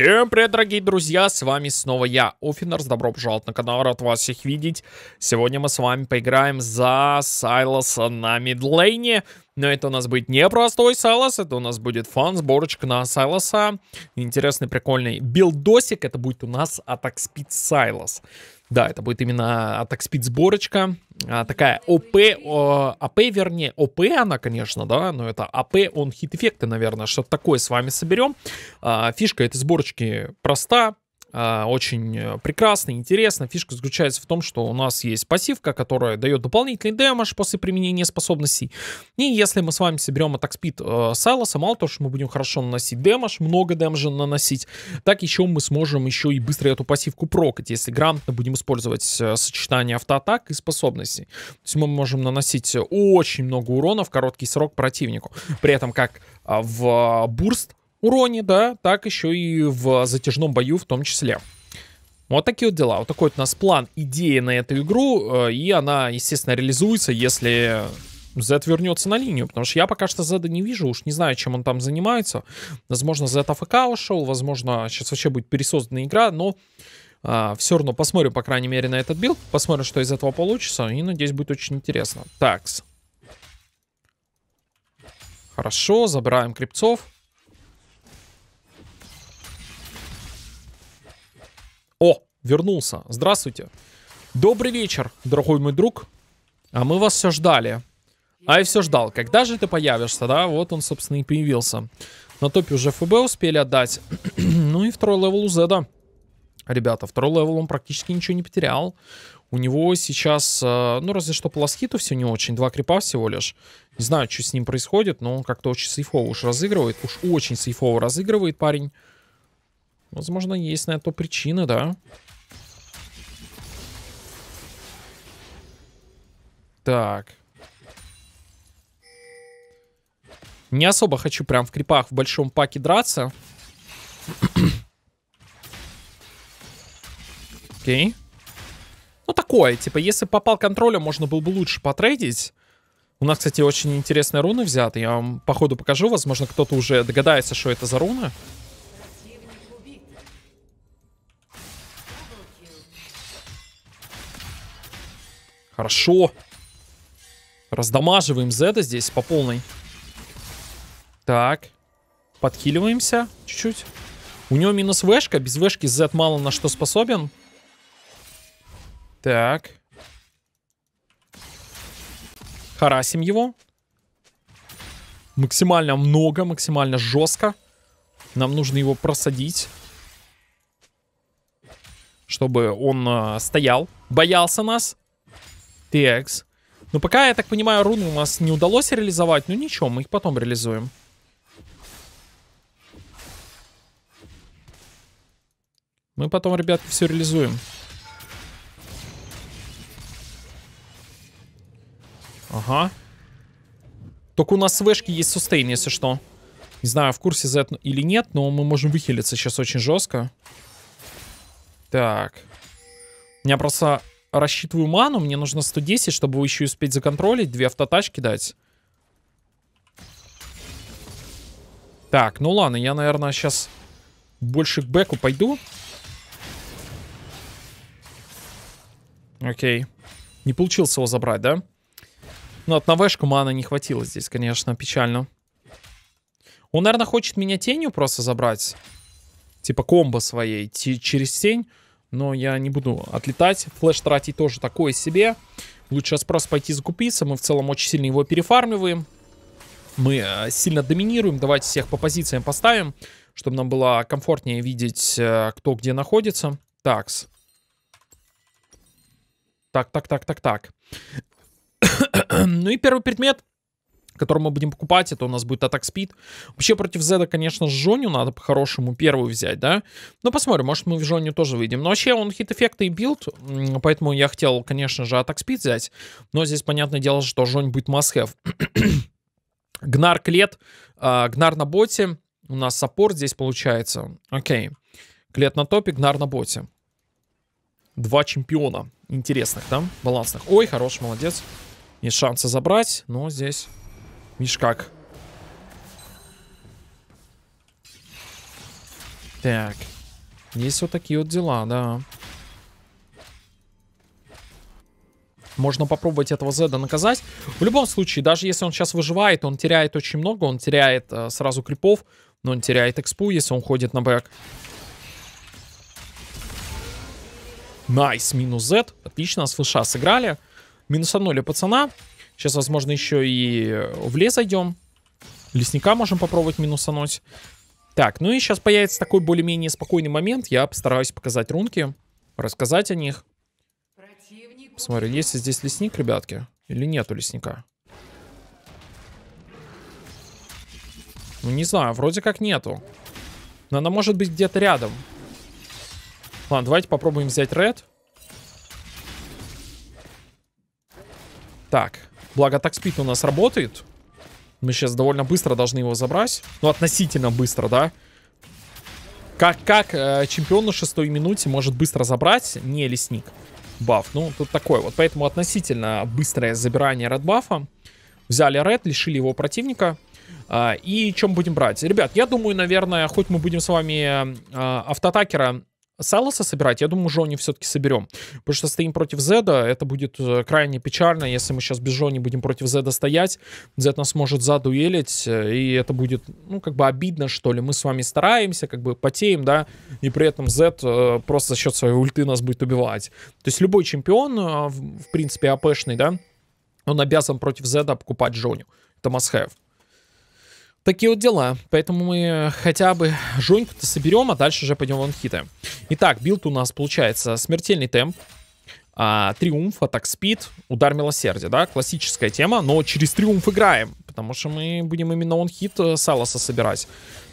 Всем привет, дорогие друзья, с вами снова я, Офинерс, добро пожаловать на канал, рад вас всех видеть. Сегодня мы с вами поиграем за Сайлоса на мидлейне. Но это у нас будет не простой Салас, это у нас будет фан-сборочка на Сайлоса. Интересный, прикольный билдосик. Это будет у нас Атак Спид Сайлос. Да, это будет именно атак спид сборочка. А, такая ОП, о, АП вернее, ОП она, конечно, да, но это АП, он хит эффекты, наверное, что-то такое с вами соберем. А, фишка этой сборочки проста, а, очень э, прекрасно, интересно. Фишка заключается в том, что у нас есть пассивка, которая дает дополнительный дэмэдж после применения способностей. И если мы с вами соберем атак спид э, Сайлоса, мало того, что мы будем хорошо наносить дэмэдж, много дэмэджа наносить, так еще мы сможем еще и быстро эту пассивку прокать, если грамотно будем использовать э, сочетание автоатак и способностей. То есть мы можем наносить очень много урона в короткий срок противнику. При этом как а, в э, бурст уроне, да, так еще и в затяжном бою в том числе. Вот такие вот дела. Вот такой вот у нас план, идея на эту игру, э, и она, естественно, реализуется, если Z вернется на линию, потому что я пока что Z не вижу, уж не знаю, чем он там занимается. Возможно, Z АФК ушел, возможно, сейчас вообще будет пересоздана игра, но а, все равно посмотрим, по крайней мере, на этот билд, посмотрим, что из этого получится, и надеюсь, будет очень интересно. Такс. Хорошо, забираем крипцов. О, вернулся. Здравствуйте. Добрый вечер, дорогой мой друг. А мы вас все ждали. А я все ждал. Когда же ты появишься, да? Вот он, собственно, и появился. На топе уже ФБ успели отдать. ну и второй левел у Зеда. Ребята, второй левел он практически ничего не потерял. У него сейчас, э, ну разве что по лоскиту все не очень, два крипа всего лишь. Не знаю, что с ним происходит, но он как-то очень сейфово уж разыгрывает. Уж очень сейфово разыгрывает парень. Возможно, есть на это причина, да. Так. Не особо хочу прям в крипах в большом паке драться. Окей. Okay. Ну, такое. Типа, если попал контролем, можно было бы лучше потрейдить. У нас, кстати, очень интересные руны взяты. Я вам по ходу покажу. Возможно, кто-то уже догадается, что это за руна. Хорошо. Раздамаживаем Зеда здесь по полной. Так. Подхиливаемся чуть-чуть. У него минус вешка. Без вешки Z мало на что способен. Так. Харасим его. Максимально много, максимально жестко. Нам нужно его просадить. Чтобы он э, стоял. Боялся нас. Текс. Но пока, я так понимаю, руны у нас не удалось реализовать. Ну, ничего, мы их потом реализуем. Мы потом, ребятки, все реализуем. Ага. Только у нас с вешки есть сустейн, если что. Не знаю, в курсе за это или нет, но мы можем выхилиться сейчас очень жестко. Так. У меня просто рассчитываю ману, мне нужно 110, чтобы еще успеть законтролить, две автотачки дать. Так, ну ладно, я, наверное, сейчас больше к бэку пойду. Окей. Не получилось его забрать, да? Ну, от навешку мана не хватило здесь, конечно, печально. Он, наверное, хочет меня тенью просто забрать. Типа комбо своей. через тень. Но я не буду отлетать. Флэш тратить тоже такое себе. Лучше Аспрос пойти закупиться. Мы в целом очень сильно его перефармиваем. Мы э, сильно доминируем. Давайте всех по позициям поставим, чтобы нам было комфортнее видеть, э, кто где находится. Такс. Так, так, так, так, так. ну и первый предмет которую мы будем покупать, это у нас будет Attack Speed. Вообще против Зеда, конечно, Жоню надо по-хорошему первую взять, да? Но ну, посмотрим, может мы в Жоню тоже выйдем. Но вообще он хит-эффекты и билд, поэтому я хотел, конечно же, Attack Speed взять. Но здесь, понятное дело, что Жонь будет must-have. Гнар Клет, э, а, Гнар на боте, у нас саппорт здесь получается. Окей. Клет на топе, Гнар на боте. Два чемпиона интересных, там Балансных. Ой, хорош, молодец. Есть шансы забрать, но здесь Видишь как? Так. Есть вот такие вот дела, да. Можно попробовать этого Зеда наказать. В любом случае, даже если он сейчас выживает, он теряет очень много. Он теряет э, сразу крипов, но он теряет экспу, если он ходит на бэк. Найс, минус Z. Отлично, с флеша сыграли. Минус одно для пацана. Сейчас, возможно, еще и в лес зайдем. Лесника можем попробовать минусануть. Так, ну и сейчас появится такой более-менее спокойный момент. Я постараюсь показать рунки, рассказать о них. Посмотрю, есть ли здесь лесник, ребятки, или нету лесника. Ну, не знаю, вроде как нету. Но она может быть где-то рядом. Ладно, давайте попробуем взять ред. Так. Благо, так спит у нас работает. Мы сейчас довольно быстро должны его забрать. Ну, относительно быстро, да? Как, как э, чемпион на шестой минуте может быстро забрать не лесник баф? Ну, тут такое вот. Поэтому относительно быстрое забирание ред бафа. Взяли ред, лишили его противника. Э, и чем будем брать? Ребят, я думаю, наверное, хоть мы будем с вами э, автотакера Саласа собирать, я думаю, Жони все-таки соберем. Потому что стоим против Зеда, это будет э, крайне печально, если мы сейчас без Жони будем против Зеда стоять. Зед нас может задуэлить, э, и это будет, ну, как бы обидно, что ли. Мы с вами стараемся, как бы потеем, да, и при этом Зед э, просто за счет своей ульты нас будет убивать. То есть любой чемпион, в принципе, АПшный, да, он обязан против Зеда покупать Жоню. Это must have. Такие вот дела. Поэтому мы хотя бы жоньку-то соберем, а дальше уже пойдем в хиты. Итак, билд у нас получается смертельный темп. А, триумф, атак спид, удар милосердия, да, классическая тема, но через триумф играем, потому что мы будем именно он хит э, Саласа собирать.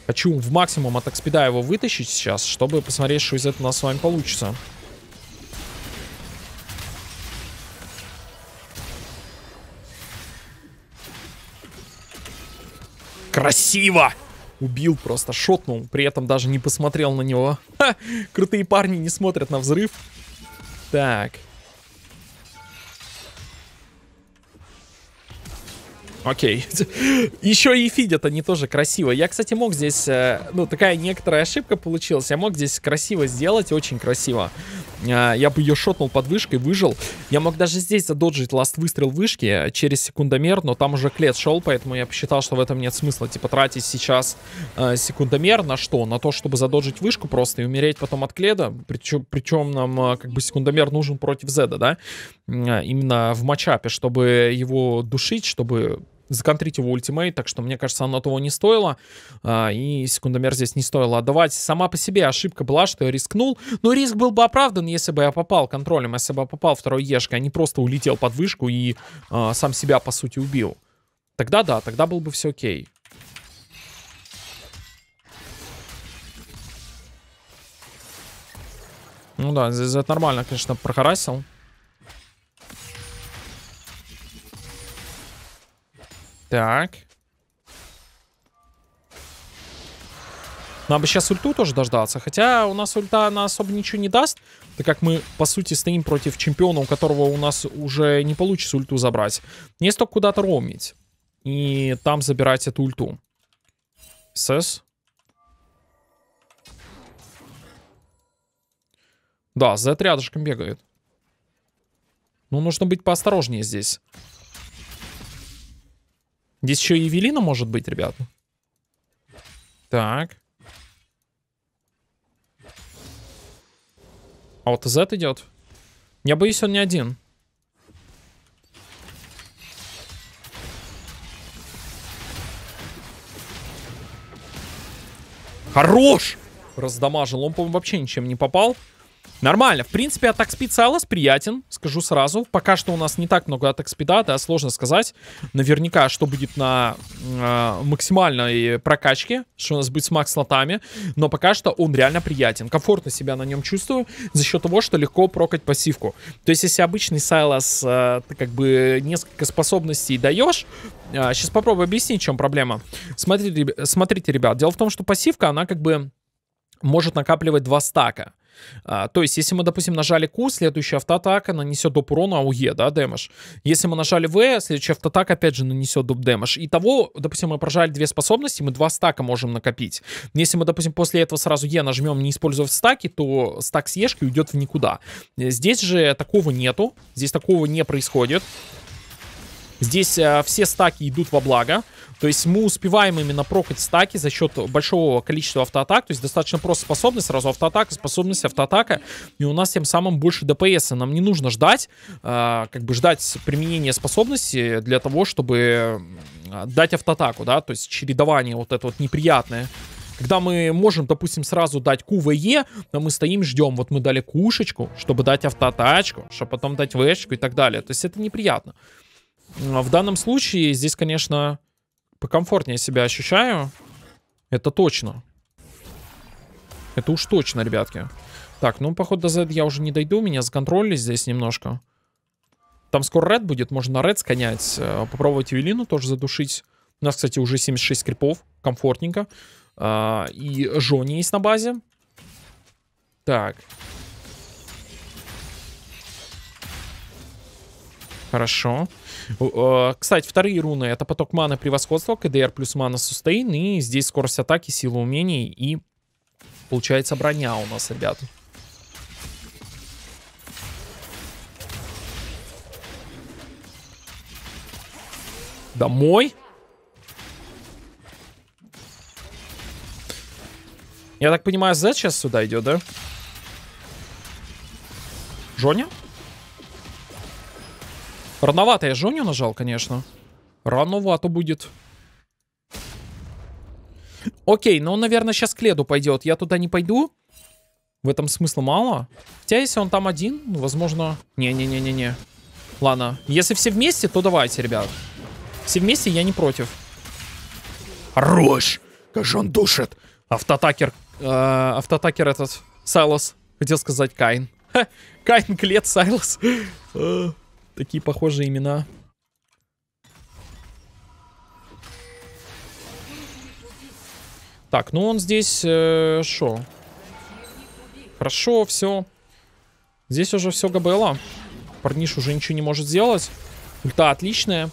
Хочу в максимум атак спида его вытащить сейчас, чтобы посмотреть, что из этого у нас с вами получится. Красиво! Убил, просто шотнул, при этом даже не посмотрел на него. Ха! Крутые парни не смотрят на взрыв. Так. Окей. Еще и фидят они тоже красиво. Я, кстати, мог здесь... Э, ну, такая некоторая ошибка получилась. Я мог здесь красиво сделать, очень красиво. А, я бы ее шотнул под вышкой, выжил. Я мог даже здесь задоджить ласт выстрел вышки э, через секундомер, но там уже клет шел, поэтому я посчитал, что в этом нет смысла. Типа тратить сейчас э, секундомер на что? На то, чтобы задоджить вышку просто и умереть потом от кледа. Причем, причем нам э, как бы секундомер нужен против Зеда, да? Э, именно в матчапе, чтобы его душить, чтобы законтрить его ультимейт, так что, мне кажется, оно того не стоило, а, и секундомер здесь не стоило отдавать. Сама по себе ошибка была, что я рискнул, но риск был бы оправдан, если бы я попал контролем, если бы я попал второй ешкой, а не просто улетел под вышку и а, сам себя, по сути, убил. Тогда да, тогда был бы все окей. Ну да, здесь это нормально, конечно, прохарасил. Так. Нам бы сейчас ульту тоже дождаться. Хотя у нас ульта, она особо ничего не даст. Так как мы, по сути, стоим против чемпиона, у которого у нас уже не получится ульту забрать. Не только куда-то ромить. И там забирать эту ульту. СС. Да, Z рядышком бегает. Ну, нужно быть поосторожнее здесь. Здесь еще и Евелина может быть, ребята. Так. А вот Z идет. Я боюсь, он не один. Хорош! Раздамажил. Он, по-моему, вообще ничем не попал. Нормально. В принципе, атак спид Сайлас приятен, скажу сразу. Пока что у нас не так много атак спида, да, сложно сказать. Наверняка, что будет на э, максимальной прокачке, что у нас будет с макс-слотами. Но пока что он реально приятен. Комфортно себя на нем чувствую за счет того, что легко прокать пассивку. То есть, если обычный Сайлас э, а, ты как бы несколько способностей даешь, э, а, сейчас попробую объяснить, в чем проблема. Смотрите, смотрите, ребят, дело в том, что пассивка, она как бы может накапливать два стака. А, то есть, если мы, допустим, нажали Q, следующая автоатака нанесет доп урона АУЕ, да, дэмэдж. Если мы нажали V, следующая автоатака опять же нанесет доп дэмэдж. Итого, допустим, мы прожали две способности, мы два стака можем накопить. Если мы, допустим, после этого сразу Е e нажмем не используя стаки, то стак с Ешки уйдет в никуда. Здесь же такого нету, здесь такого не происходит. Здесь э, все стаки идут во благо. То есть мы успеваем именно прокать стаки за счет большого количества автоатак. То есть достаточно просто способность, сразу автоатака, способность автоатака. И у нас тем самым больше ДПС. Нам не нужно ждать, э, как бы ждать применения способности для того, чтобы дать автоатаку, да, то есть чередование вот это вот неприятное. Когда мы можем, допустим, сразу дать КВЕ, e, но мы стоим, ждем. Вот мы дали кушечку, чтобы дать автоатачку, чтобы потом дать Вшку и так далее. То есть это неприятно. В данном случае здесь, конечно, Покомфортнее себя ощущаю. Это точно. Это уж точно, ребятки. Так, ну, походу, до Z я уже не дойду. Меня законтролили здесь немножко. Там скоро ред будет. Можно на ред сконять, э, Попробовать Юлину тоже задушить. У нас, кстати, уже 76 скрипов. Комфортненько. А, и Жони есть на базе. Так. Хорошо. Кстати, вторые руны — это поток маны превосходства, КДР плюс мана сустейн, и здесь скорость атаки, сила умений и, получается, броня у нас, ребят. Домой? Я так понимаю, Z сейчас сюда идет, да? Жоня? Рановато я Жоню нажал, конечно. Рановато будет. Окей, но ну, он, наверное, сейчас к леду пойдет. Я туда не пойду. В этом смысла мало. Хотя, если он там один, ну, возможно... Не-не-не-не-не. Ладно. Если все вместе, то давайте, ребят. Все вместе я не против. Хорош! Как же он душит! Автотакер... Э, автотакер этот... Сайлос. Хотел сказать Кайн. Кайн клет Сайлос. Э. Такие похожие имена. Так, ну он здесь... Э, Хорошо, все. Здесь уже все Габела. Парниш уже ничего не может сделать. Ульта отличная.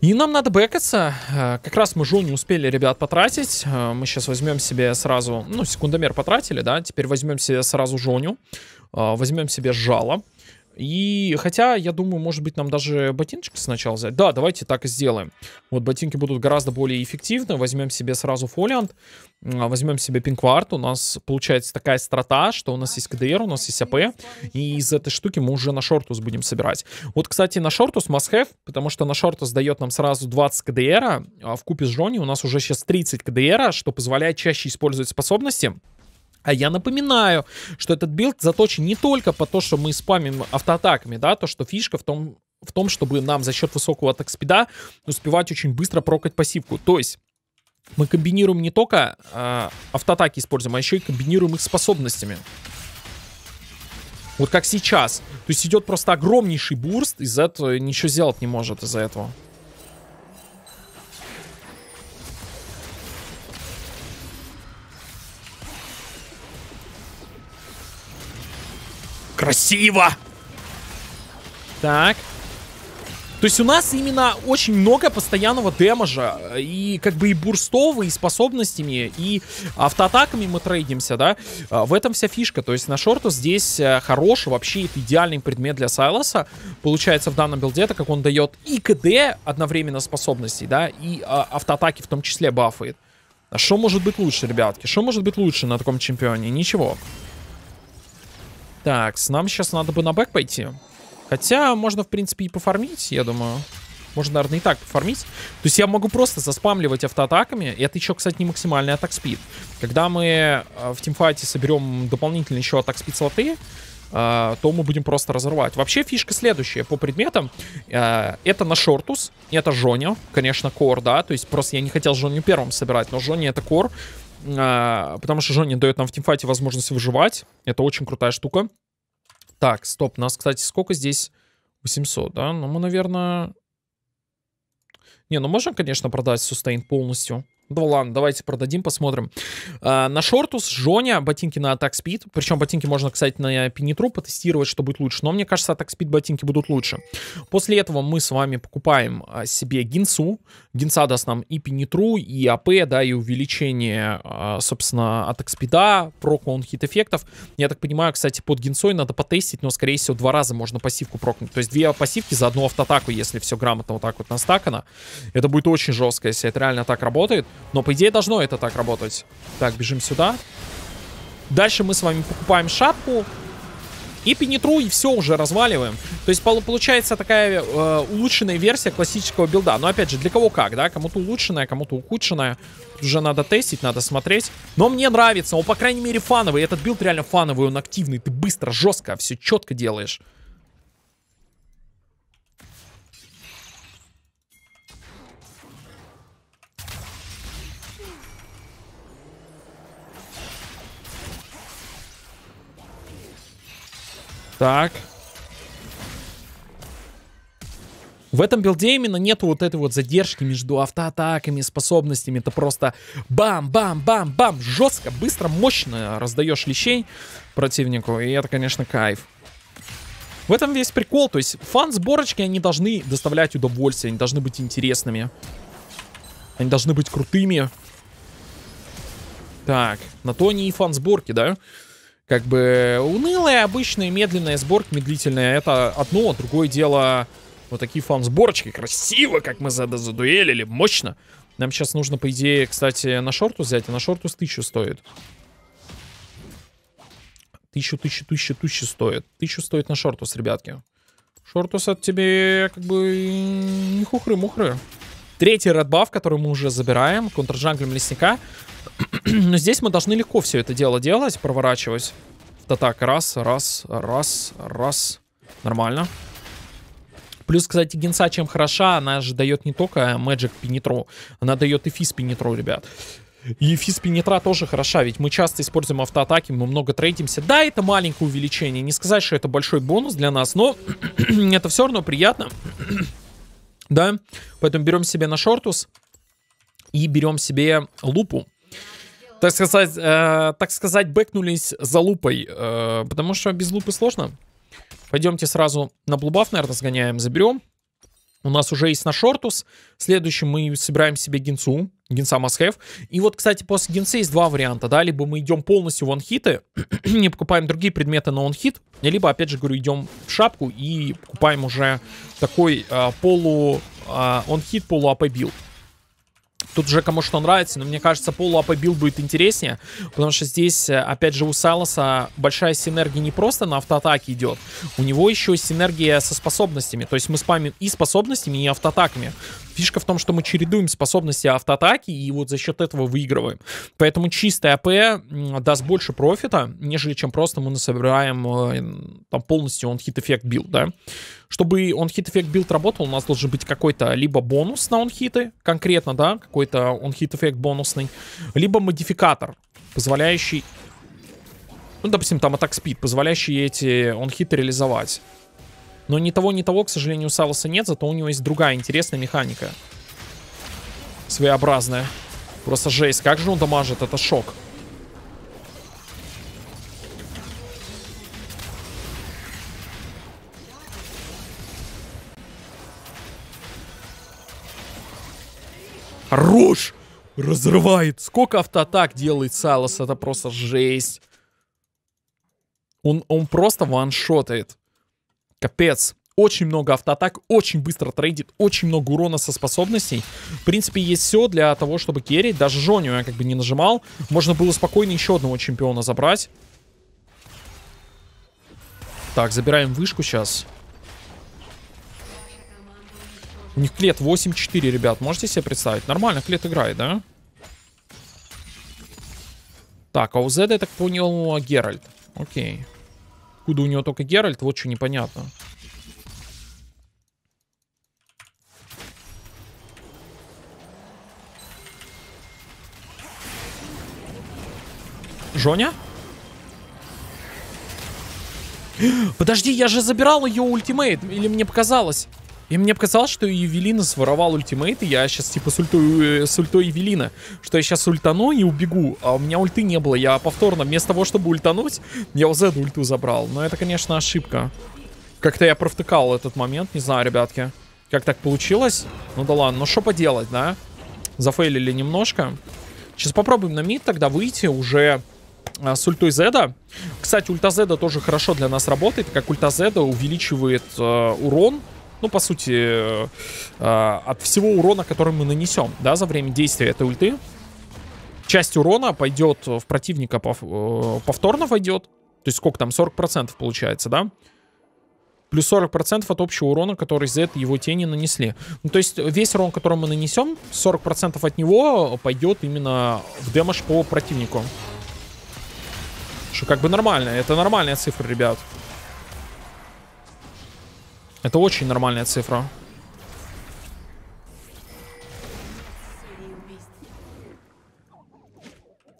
И нам надо бэкаться. Э, как раз мы жул не успели, ребят, потратить. Э, мы сейчас возьмем себе сразу... Ну, секундомер потратили, да? Теперь возьмем себе сразу жоню. Э, возьмем себе жало. И хотя, я думаю, может быть, нам даже ботиночки сначала взять. Да, давайте так и сделаем. Вот ботинки будут гораздо более эффективны. Возьмем себе сразу фолиант, а, возьмем себе пинкварт. У нас получается такая страта, что у нас есть КДР, у нас есть АП. И из этой штуки мы уже на шортус будем собирать. Вот, кстати, на шортус must have, потому что на шортус дает нам сразу 20 КДР, а в купе с Джонни у нас уже сейчас 30 КДР, что позволяет чаще использовать способности. А я напоминаю, что этот билд заточен не только по то, что мы спамим автоатаками, да, то, что фишка в том, в том, чтобы нам за счет высокого атак спида успевать очень быстро прокать пассивку. То есть мы комбинируем не только э, автоатаки используем, а еще и комбинируем их способностями. Вот как сейчас. То есть идет просто огромнейший бурст, из-за этого ничего сделать не может из-за этого. Красиво! Так. То есть у нас именно очень много постоянного демажа. Э, и как бы и бурстов, и способностями, и автоатаками мы трейдимся, да. А, в этом вся фишка. То есть на шорту здесь э, хороший, вообще это идеальный предмет для Сайлоса. Получается в данном билде, так как он дает и КД одновременно способностей, да, и а, автоатаки в том числе бафает. А что может быть лучше, ребятки? Что может быть лучше на таком чемпионе? Ничего. Так, с нам сейчас надо бы на бэк пойти. Хотя можно, в принципе, и пофармить, я думаю. Можно, наверное, и так пофармить. То есть я могу просто заспамливать автоатаками. это еще, кстати, не максимальный атак спид. Когда мы э, в тимфайте соберем дополнительно еще атак спид слоты, э, то мы будем просто разорвать. Вообще фишка следующая по предметам. Э, это на Шортус, это Жоня, конечно, Кор, да. То есть просто я не хотел Жоню первым собирать, но Жоня это Кор. Э, потому что Жони дает нам в тимфайте возможность выживать. Это очень крутая штука. Так, стоп, нас, кстати, сколько здесь? 800, да? Ну, мы, наверное... Не, ну можем, конечно, продать сустейн полностью. Да ладно, давайте продадим, посмотрим. А, на Шортус, Жоня, ботинки на Attack Speed. Причем ботинки можно, кстати, на Пенитру потестировать, что будет лучше. Но мне кажется, Attack Speed ботинки будут лучше. После этого мы с вами покупаем а, себе Гинсу. Гинса даст нам и Пенитру, и АП, да, и увеличение, а, собственно, Attack Speed, прокмаунт хит-эффектов. Я так понимаю, кстати, под Гинсой надо потестить, но, скорее всего, два раза можно пассивку прокнуть. То есть две пассивки за одну автоатаку, если все грамотно вот так вот настакано. Это будет очень жестко, если это реально так работает. Но, по идее, должно это так работать. Так, бежим сюда. Дальше мы с вами покупаем шапку. И пенетру, и все, уже разваливаем. То есть получается такая э, улучшенная версия классического билда. Но опять же, для кого как, да? Кому-то улучшенная, кому-то ухудшенная. Тут уже надо тестить, надо смотреть. Но мне нравится, он, ну, по крайней мере, фановый. Этот билд реально фановый, он активный. Ты быстро, жестко, все четко делаешь. Так. В этом билде именно нету вот этой вот задержки между автоатаками, способностями. Это просто бам-бам-бам-бам. Жестко, быстро, мощно раздаешь лещей противнику. И это, конечно, кайф. В этом весь прикол. То есть фан-сборочки, они должны доставлять удовольствие. Они должны быть интересными. Они должны быть крутыми. Так, на то они и фан-сборки, да? Да как бы унылая, обычная, медленная сборка, медлительная. Это одно, а другое дело вот такие фан-сборочки. Красиво, как мы задуэлили, мощно. Нам сейчас нужно, по идее, кстати, на шорту взять, а на шорту с тысячу стоит. Тысячу, тысячу, тысячу, тысячу стоит. Тысячу стоит на шортус, ребятки. Шортус от тебе как бы не хухры-мухры. Третий редбаф, который мы уже забираем, контрджанглем лесника. Но здесь мы должны легко все это дело делать, проворачивать. Да так, раз, раз, раз, раз. Нормально. Плюс, кстати, генса чем хороша, она же дает не только Magic Пенетру, она дает и физ Пенетру, ребят. И физ пенетра тоже хороша, ведь мы часто используем автоатаки, мы много трейдимся. Да, это маленькое увеличение, не сказать, что это большой бонус для нас, но это все равно приятно. да, поэтому берем себе на шортус и берем себе лупу. Так сказать, э, так сказать, бэкнулись за лупой, э, потому что без лупы сложно. Пойдемте сразу на блубав, наверное, сгоняем, заберем. У нас уже есть на Шортус. Следующим мы собираем себе Гинсу. Гинса Масхев. И вот, кстати, после Гинса есть два варианта, да, либо мы идем полностью в онхиты, не покупаем другие предметы на онхит, либо, опять же, говорю, идем в шапку и покупаем уже такой э, полу э, а, онхит, полу АП билд. Тут уже кому что нравится, но мне кажется, полу билд будет интереснее, потому что здесь, э, опять же, у Сайлоса большая синергия не просто на автоатаке идет, у него еще синергия со способностями, то есть мы спамим и способностями, и автоатаками. Фишка в том, что мы чередуем способности автоатаки и вот за счет этого выигрываем. Поэтому чистая АП даст больше профита, нежели чем просто мы насобираем э, там полностью он хит-эффект билд, да. Чтобы он-хит эффект билд работал, у нас должен быть какой-то либо бонус на он-хиты, конкретно, да, какой-то он-хит эффект бонусный, либо модификатор, позволяющий, ну, допустим, там атак спид, позволяющий эти он-хиты реализовать. Но ни того, ни того, к сожалению, у Саласа нет, зато у него есть другая интересная механика. Своеобразная. Просто жесть, как же он дамажит, это шок. Хорош! Разрывает. Сколько автоатак делает Салас, это просто жесть. Он, он просто ваншотает. Капец. Очень много автоатак, очень быстро трейдит, очень много урона со способностей. В принципе, есть все для того, чтобы керрить. Даже Жоню я как бы не нажимал. Можно было спокойно еще одного чемпиона забрать. Так, забираем вышку Сейчас. У них клет 8-4, ребят. Можете себе представить? Нормально клет играет, да? Так, а у Зеда, я так понял, Геральт. Окей. Куда у него только Геральт, вот что непонятно. Жоня? Подожди, я же забирал ее ультимейт, или мне показалось? И мне показалось, что Евелина своровал ультимейт, и я сейчас типа с ультой, э, с Евелина, что я сейчас ультану и убегу, а у меня ульты не было. Я повторно, вместо того, чтобы ультануть, я у Зеда ульту забрал. Но это, конечно, ошибка. Как-то я провтыкал этот момент, не знаю, ребятки. Как так получилось? Ну да ладно, ну что поделать, да? Зафейлили немножко. Сейчас попробуем на мид тогда выйти уже а, с ультой Зеда. Кстати, ульта Зеда тоже хорошо для нас работает, как ульта Зеда увеличивает э, урон ну, по сути, э, а, от всего урона, который мы нанесем, да, за время действия этой ульты. Часть урона пойдет в противника пов, э, повторно войдет. То есть сколько там, 40% получается, да? Плюс 40% от общего урона, который за это его тени нанесли. Ну, то есть весь урон, который мы нанесем, 40% от него пойдет именно в демаш по противнику. Что как бы нормально, это нормальная цифра, ребят. Это очень нормальная цифра.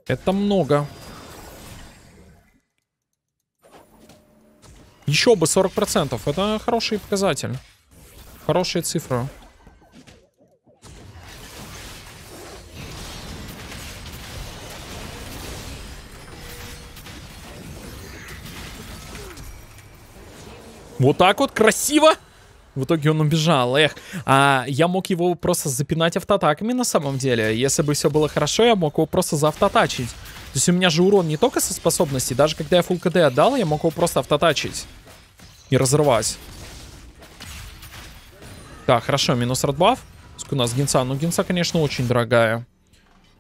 Это много. Еще бы 40%. Это хороший показатель. Хорошая цифра. Вот так вот, красиво. В итоге он убежал, эх. А я мог его просто запинать автоатаками на самом деле. Если бы все было хорошо, я мог его просто заавтотачить. То есть у меня же урон не только со способностей, даже когда я фул КД отдал, я мог его просто автотачить. И разорвать. Так, хорошо, минус радбаф. Сколько у нас гинца? Ну, гинца, конечно, очень дорогая.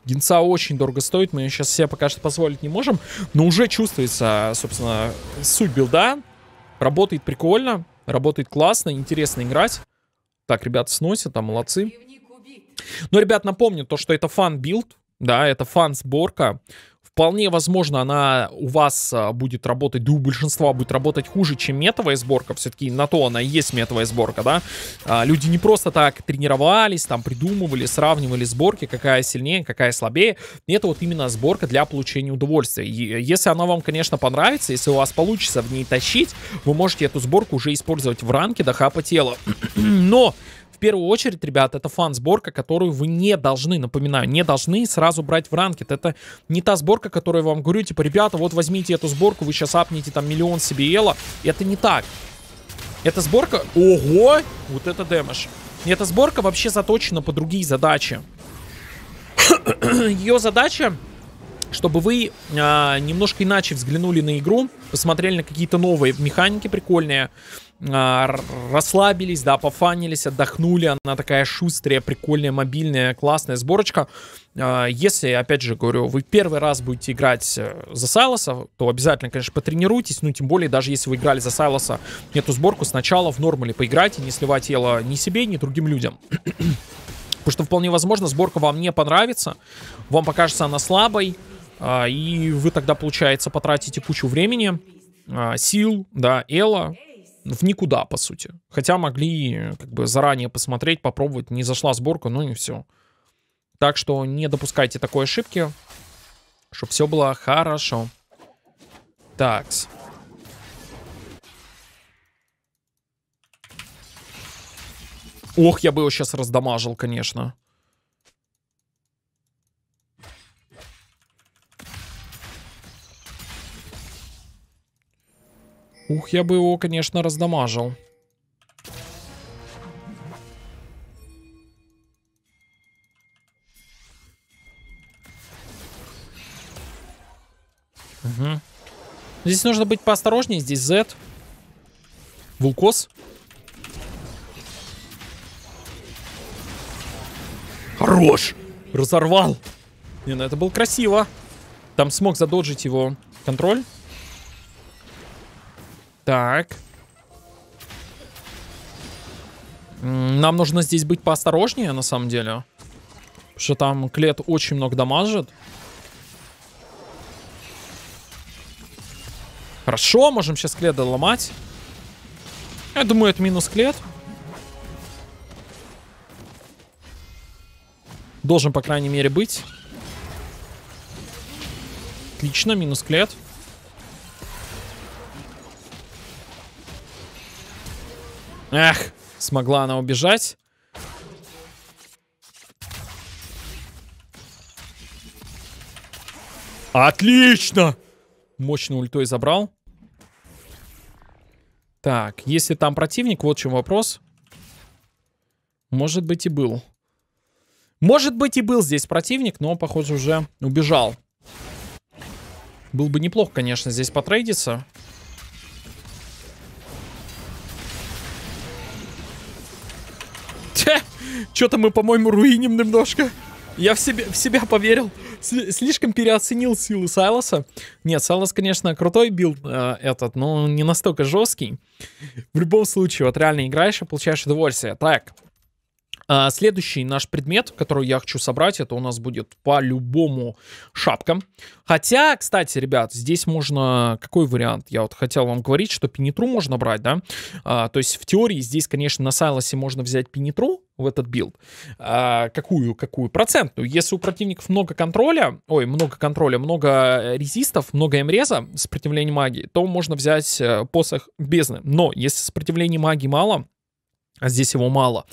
Гинца очень дорого стоит, мы ее сейчас себе пока что позволить не можем. Но уже чувствуется, собственно, суть билда. Работает прикольно, работает классно, интересно играть. Так, ребят, сносят, там молодцы. Но, ну, ребят, напомню то, что это фан-билд, да, это фан-сборка. Вполне возможно, она у вас а, будет работать, да у большинства будет работать хуже, чем метовая сборка. Все-таки на то она и есть метовая сборка, да. А, люди не просто так тренировались, там придумывали, сравнивали сборки, какая сильнее, какая слабее. Это вот именно сборка для получения удовольствия. Э, если она вам, конечно, понравится, если у вас получится в ней тащить, вы можете эту сборку уже использовать в ранке до хапа тела. Но первую очередь, ребят, это фан-сборка, которую вы не должны, напоминаю, не должны сразу брать в ранкет. Это не та сборка, которую я вам говорю, типа, ребята, вот возьмите эту сборку, вы сейчас апнете там миллион CBL. Это не так. Эта сборка... Ого! Вот это Демаш. Эта сборка вообще заточена по другие задачи. Ее задача чтобы вы а, немножко иначе взглянули на игру, посмотрели на какие-то новые механики прикольные, а, расслабились, да, пофанились, отдохнули. Она такая шустрая, прикольная, мобильная, классная сборочка. А, если, опять же, говорю, вы первый раз будете играть э, за Сайлоса, то обязательно, конечно, потренируйтесь. Ну, тем более, даже если вы играли за Сайлоса эту сборку, сначала в нормале поиграйте, не сливать тело ни себе, ни другим людям. Потому что вполне возможно сборка вам не понравится, вам покажется она слабой, а, и вы тогда, получается, потратите кучу времени, а, сил, да, Элла, в никуда, по сути. Хотя могли как бы заранее посмотреть, попробовать. Не зашла сборка, ну и все. Так что не допускайте такой ошибки, чтобы все было хорошо. Такс. Ох, я бы его сейчас раздамажил, конечно. Ух, я бы его, конечно, раздамажил. Угу. Здесь нужно быть поосторожнее. Здесь Z. Вулкос. Хорош! Разорвал! Не, ну это было красиво. Там смог задоджить его контроль. Так. Нам нужно здесь быть поосторожнее, на самом деле. Потому что там клет очень много дамажит. Хорошо, можем сейчас клет ломать. Я думаю, это минус клет. Должен, по крайней мере, быть. Отлично, минус клет. Эх, смогла она убежать. Отлично! Мощный ультой забрал. Так, если там противник, вот в чем вопрос. Может быть и был. Может быть и был здесь противник, но, похоже, уже убежал. Был бы неплохо, конечно, здесь потрейдиться. Что-то мы, по-моему, руиним немножко. Я в, себе, в себя поверил. С, слишком переоценил силы Сайлоса. Нет, Сайлос, конечно, крутой бил э, этот, но не настолько жесткий. В любом случае, вот реально играешь и получаешь удовольствие. Так, а, следующий наш предмет, который я хочу собрать, это у нас будет по-любому шапка. Хотя, кстати, ребят, здесь можно... Какой вариант? Я вот хотел вам говорить, что пенитру можно брать, да? А, то есть в теории здесь, конечно, на Сайлосе можно взять пенитру, в этот билд. А, какую, какую процентную? Если у противников много контроля, ой, много контроля, много э, резистов, много эмреза, сопротивление магии, то можно взять э, посох бездны. Но если сопротивление магии мало, а здесь его мало.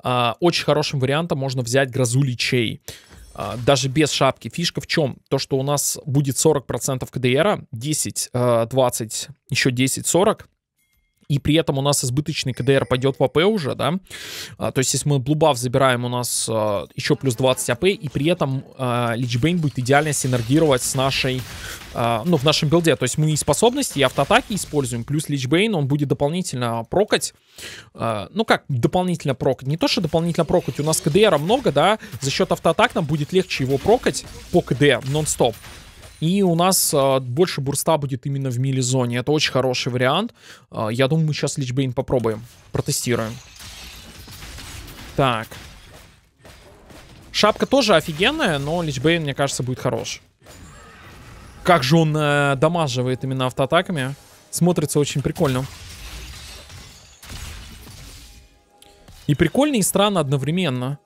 А, очень хорошим вариантом можно взять грозу личей. А, даже без шапки. Фишка в чем? То, что у нас будет 40% КДРа, 10-20, еще 10-40, и при этом у нас избыточный КДР пойдет в АП уже, да, а, то есть если мы Блубав забираем, у нас а, еще плюс 20 АП, и при этом а, Личбейн будет идеально синергировать с нашей, а, ну, в нашем билде, то есть мы и способности, и автоатаки используем, плюс Личбейн, он будет дополнительно прокать, а, ну как дополнительно прокать, не то, что дополнительно прокать, у нас КДРа много, да, за счет автоатак нам будет легче его прокать по КД нон-стоп, и у нас а, больше бурста будет именно в мили-зоне. Это очень хороший вариант. А, я думаю, мы сейчас Личбейн попробуем. Протестируем. Так. Шапка тоже офигенная, но Личбейн, мне кажется, будет хорош. Как же он э, дамаживает именно автоатаками. Смотрится очень прикольно. И прикольно, и странно одновременно.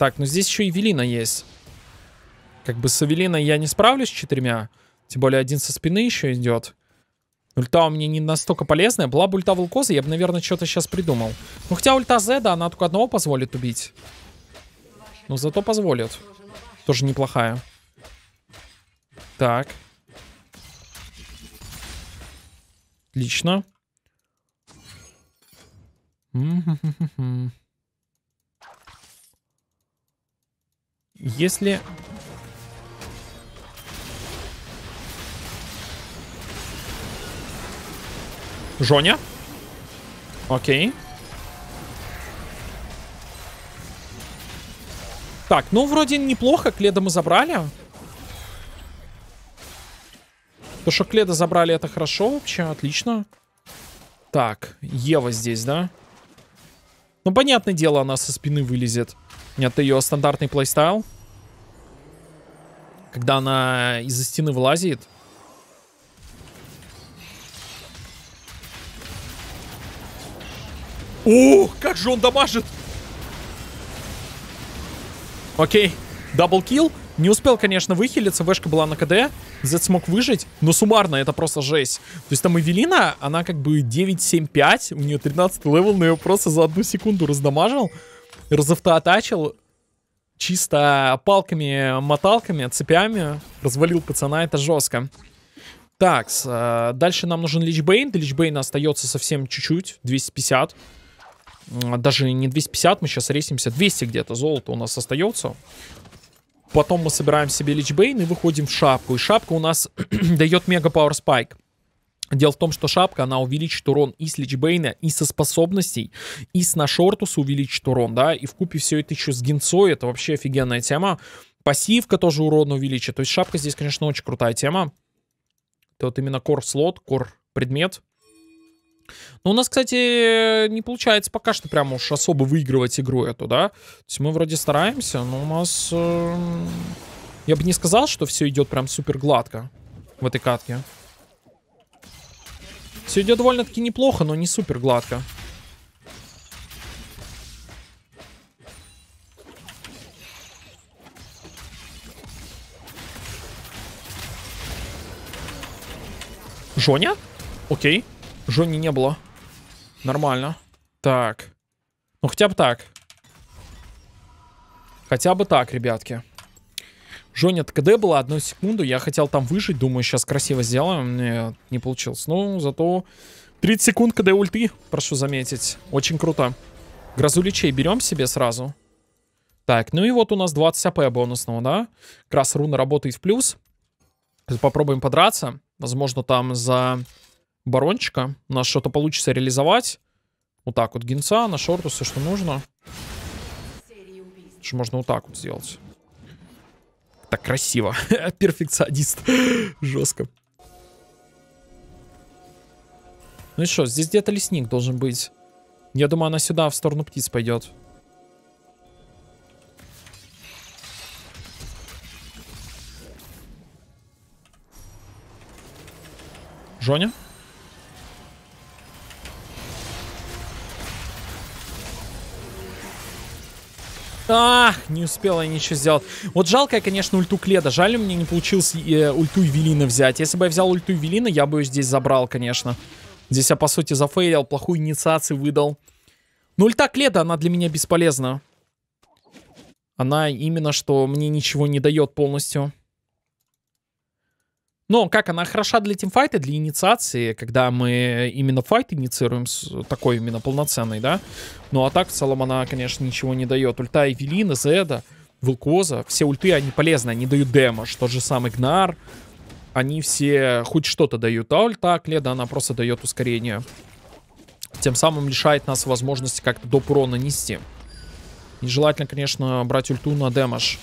Так, ну здесь еще и Велина есть. Как бы с велиной я не справлюсь с четырьмя. Тем более один со спины еще идет. Ульта у меня не настолько полезная. Была бы ульта Вулкоза, я бы, наверное, что-то сейчас придумал. Ну, хотя ульта Зеда, она только одного позволит убить. Но зато позволит. Тоже неплохая. Так. Отлично. Хм, хм, хм. Если... Жоня. Окей. Так, ну вроде неплохо, Кледа мы забрали. То, что Кледа забрали, это хорошо вообще, отлично. Так, Ева здесь, да? Ну, понятное дело, она со спины вылезет. Это ее стандартный плейстайл. Когда она из-за стены вылазит. Ух, как же он дамажит! Окей, даблкил. Не успел, конечно, выхилиться, вешка была на КД, Z смог выжить, но суммарно это просто жесть. То есть там Эвелина, она как бы 9-7-5, у нее 13 левел, но ее просто за одну секунду раздамажил разавтоатачил, чисто палками, моталками, цепями, развалил пацана, это жестко. Так, э, дальше нам нужен Личбейн, личбейн остается совсем чуть-чуть, 250. Даже не 250, мы сейчас рейсимся, 200 где-то золото у нас остается. Потом мы собираем себе Личбейн и выходим в шапку. И шапка у нас дает мега пауэр спайк. Дело в том, что шапка, она увеличит урон и с Личбейна, и со способностей, и с Нашортуса увеличит урон, да, и в купе все это еще с Гинцой, это вообще офигенная тема. Пассивка тоже урон увеличит, то есть шапка здесь, конечно, очень крутая тема. Это вот именно кор-слот, кор-предмет, но у нас, кстати, не получается пока что прямо уж особо выигрывать игру эту, да? То есть мы вроде стараемся, но у нас... Э... Я бы не сказал, что все идет прям супер гладко в этой катке. Все идет довольно-таки неплохо, но не супер гладко. Жоня? Окей. Жони не было. Нормально. Так. Ну хотя бы так. Хотя бы так, ребятки. Жоня ТКД было одну секунду. Я хотел там выжить. Думаю, сейчас красиво сделаем. Мне не получилось. Но ну, зато 30 секунд КД ульты, прошу заметить. Очень круто. Грозу лечей берем себе сразу. Так, ну и вот у нас 20 АП бонусного, да? Крас руна работает в плюс. Попробуем подраться. Возможно, там за барончика у нас что-то получится реализовать. Вот так вот гинца на шорту все, что нужно. Что можно вот так вот сделать так красиво. Перфекционист. Жестко. Ну и что, здесь где-то лесник должен быть. Я думаю, она сюда, в сторону птиц пойдет. Жоня? А, не успела я ничего сделать. Вот жалко я, конечно, ульту Кледа. Жаль, у меня не получилось э, ульту Велина взять. Если бы я взял ульту Велина, я бы ее здесь забрал, конечно. Здесь я, по сути, зафейлил, плохую инициацию выдал. Но ульта Кледа, она для меня бесполезна. Она именно что мне ничего не дает полностью. Но как она хороша для тимфайта, для инициации, когда мы именно файт инициируем, такой именно полноценный, да? Ну а так в целом она, конечно, ничего не дает. Ульта Эвелина, Зеда, Вулкоза, все ульты, они полезны, они дают дэмэдж. Тот же самый Гнар, они все хоть что-то дают. А ульта Кледа, она просто дает ускорение. Тем самым лишает нас возможности как-то доп урона нести. Нежелательно, конечно, брать ульту на дэмэдж.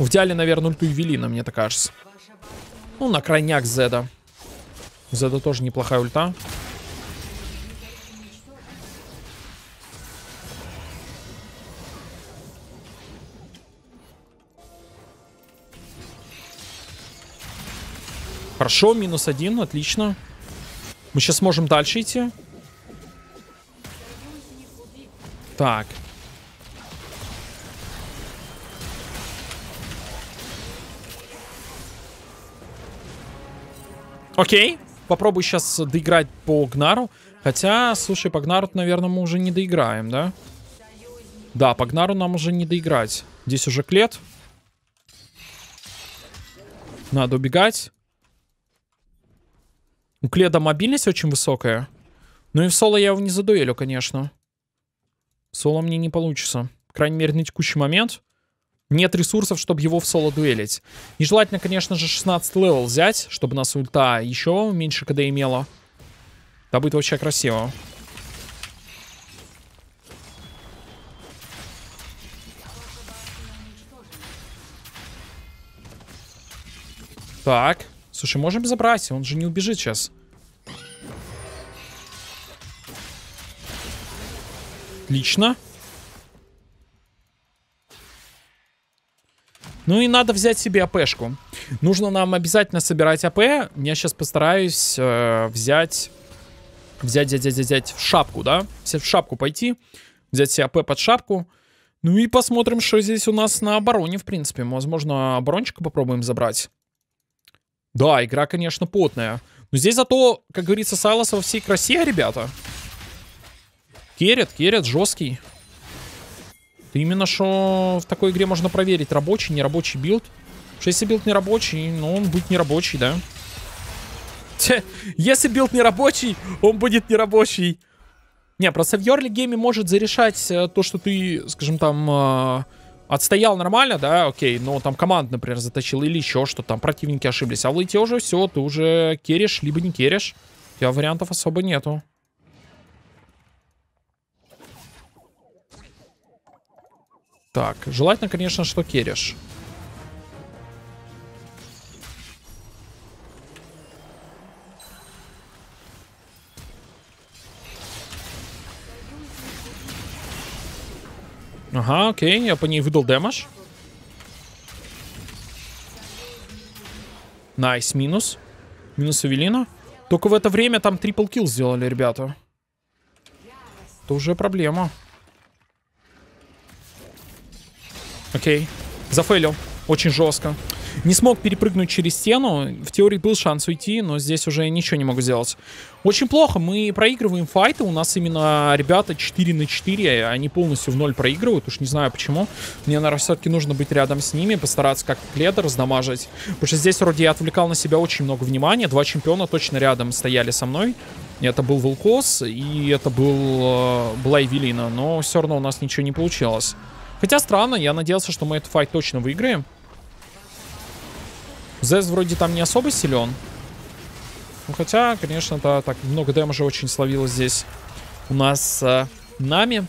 В идеале, наверное, ульту Эвелина мне так кажется. Ну, на крайняк Зеда. Зеда тоже неплохая ульта. Хорошо, минус один, отлично. Мы сейчас можем дальше идти. Так, Окей. Попробую сейчас доиграть по Гнару. Хотя, слушай, по Гнару, наверное, мы уже не доиграем, да? Да, по Гнару нам уже не доиграть. Здесь уже клет. Надо убегать. У Кледа мобильность очень высокая. Ну и в соло я его не задуэлю, конечно. Соло мне не получится. По крайней мере, на текущий момент. Нет ресурсов, чтобы его в соло дуэлить. Нежелательно, конечно же, 16 левел взять, чтобы нас ульта еще меньше КД имела. Да будет вообще красиво. Так. Слушай, можем забрать, он же не убежит сейчас. Отлично. Ну и надо взять себе АПшку. Нужно нам обязательно собирать АП. Я сейчас постараюсь э, взять... Взять, взять, взять, взять в шапку, да? Все в шапку пойти. Взять себе АП под шапку. Ну и посмотрим, что здесь у нас на обороне, в принципе. Возможно, оборончика попробуем забрать. Да, игра, конечно, потная. Но здесь зато, как говорится, Сайлос во всей красе, ребята. Керет, Керет жесткий. Именно что в такой игре можно проверить, рабочий, нерабочий билд. что если билд не рабочий, ну он будет не рабочий, да? если билд не рабочий, он будет не рабочий. Не, просто в Йорли гейме может зарешать э, то, что ты, скажем там, э, отстоял нормально, да, окей, но там команд, например, заточил или еще что там, противники ошиблись. А в уже все, ты уже керишь, либо не керишь. У тебя вариантов особо нету. Так, желательно, конечно, что кереш. Ага, окей, я по ней выдал демаш. Найс, минус. Минус Эвелина. Только в это время там трипл килл сделали, ребята. Это уже проблема. Проблема. Окей. Зафейлил. Очень жестко. Не смог перепрыгнуть через стену. В теории был шанс уйти, но здесь уже ничего не могу сделать. Очень плохо. Мы проигрываем файты. У нас именно ребята 4 на 4. А они полностью в ноль проигрывают. Уж не знаю почему. Мне, наверное, все-таки нужно быть рядом с ними. Постараться как леда раздамажить. Потому что здесь вроде я отвлекал на себя очень много внимания. Два чемпиона точно рядом стояли со мной. Это был Волкос и это был, э, была Эвелина. Но все равно у нас ничего не получилось. Хотя странно, я надеялся, что мы этот файт точно выиграем. Зез вроде там не особо силен. Ну, хотя, конечно, да, так много дэмэджа очень словилось здесь у нас э, нами.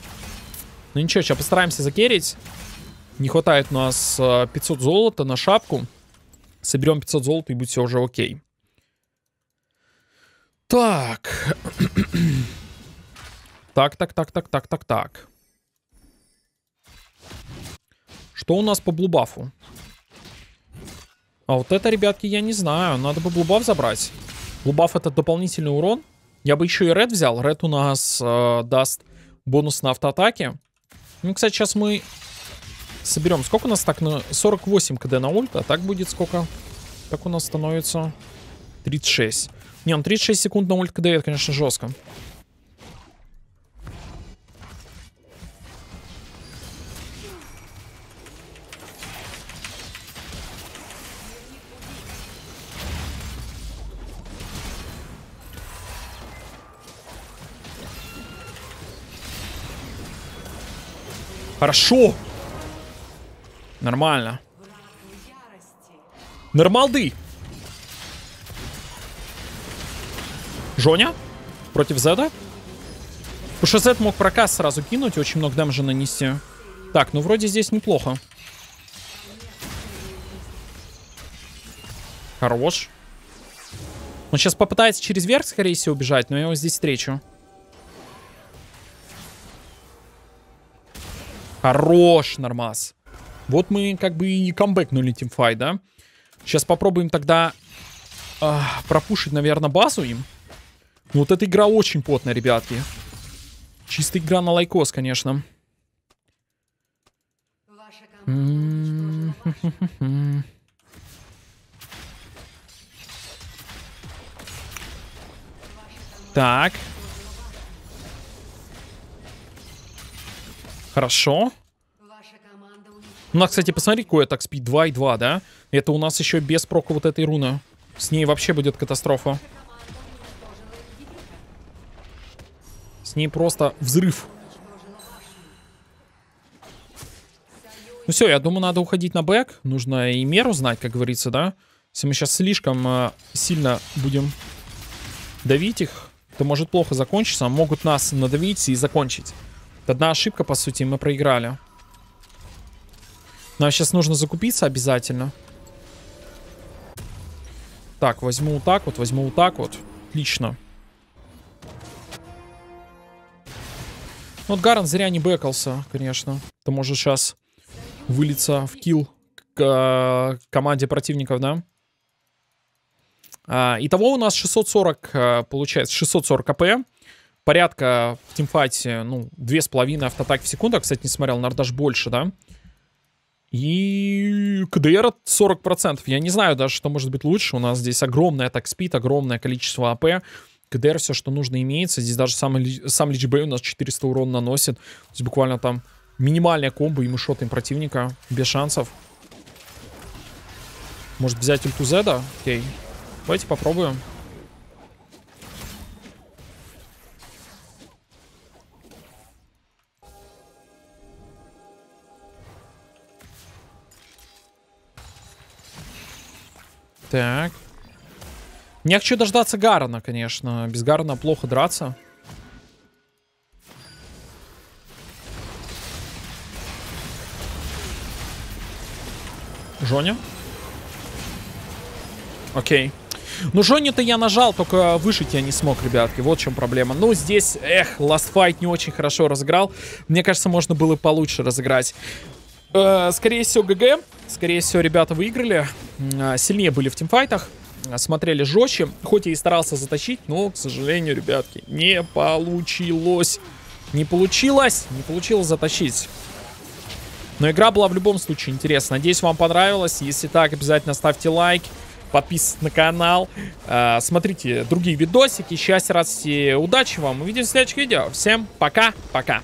Ну ничего, сейчас постараемся закерить. Не хватает у нас э, 500 золота на шапку. Соберем 500 золота и будет все уже окей. Так. так, так, так, так, так, так, так. Что у нас по блубафу? А вот это, ребятки, я не знаю. Надо бы блубаф забрать. Блубаф это дополнительный урон. Я бы еще и ред взял. Ред у нас э, даст бонус на автоатаке. Ну, кстати, сейчас мы соберем. Сколько у нас так? На... 48 кд на ульт, а так будет сколько? Так у нас становится 36. Не, ну 36 секунд на ульт кд, это, конечно, жестко. Хорошо. Нормально. Нормалды. Жоня против Зеда. Потому что Зед мог проказ сразу кинуть и очень много дамжа нанести. Так, ну вроде здесь неплохо. Хорош. Он сейчас попытается через верх, скорее всего, убежать, но я его здесь встречу. Хорош, нормас. Вот мы как бы и камбэкнули тимфайт, да? Сейчас попробуем тогда э, пропушить, наверное, базу им. Ну, вот эта игра очень потная, ребятки. Чистая игра на лайкос, конечно. М-м-м. Так. Хорошо. У ну, нас, кстати, посмотри, какой так спит 2 и 2, да? Это у нас еще без прока вот этой руны. С ней вообще будет катастрофа. С ней просто взрыв. Ну все, я думаю, надо уходить на бэк. Нужно и меру знать, как говорится, да? Если мы сейчас слишком э, сильно будем давить их, то может плохо закончиться. А могут нас надавить и закончить. Одна ошибка, по сути, мы проиграли. Нам ну, сейчас нужно закупиться обязательно. Так, возьму вот так вот, возьму вот так вот. Отлично. Ну, вот Гаран зря не бэкался, конечно. Это может сейчас вылиться в килл к, а, команде противников, да? А, итого у нас 640, а, получается, 640 КП порядка в тимфайте, ну, 2,5 автоатаки в секунду. Я, кстати, не смотрел, наверное, даже больше, да? И КДР 40%. Я не знаю даже, что может быть лучше. У нас здесь огромная атак спид, огромное количество АП. КДР все, что нужно, имеется. Здесь даже сам, сам Личбей у нас 400 урон наносит. То есть буквально там минимальная комбо, и мы шотаем противника. Без шансов. Может взять ульту Зеда? Окей. Давайте попробуем. Так. не хочу дождаться Гарана, конечно. Без Гарана плохо драться. Жоня. Окей. Ну, Жоню-то я нажал, только вышить я не смог, ребятки. Вот в чем проблема. Ну, здесь, эх, Last Fight не очень хорошо разыграл. Мне кажется, можно было получше разыграть. Э, скорее всего, ГГ. Скорее всего, ребята выиграли. А, сильнее были в тимфайтах. А, смотрели жестче. Хоть и старался затащить, но, к сожалению, ребятки, не получилось. Не получилось. Не получилось затащить. Но игра была в любом случае интересна. Надеюсь, вам понравилось. Если так, обязательно ставьте лайк. Подписывайтесь на канал. А, смотрите другие видосики. Счастья, радости, удачи вам. Увидимся в следующих видео. Всем пока-пока.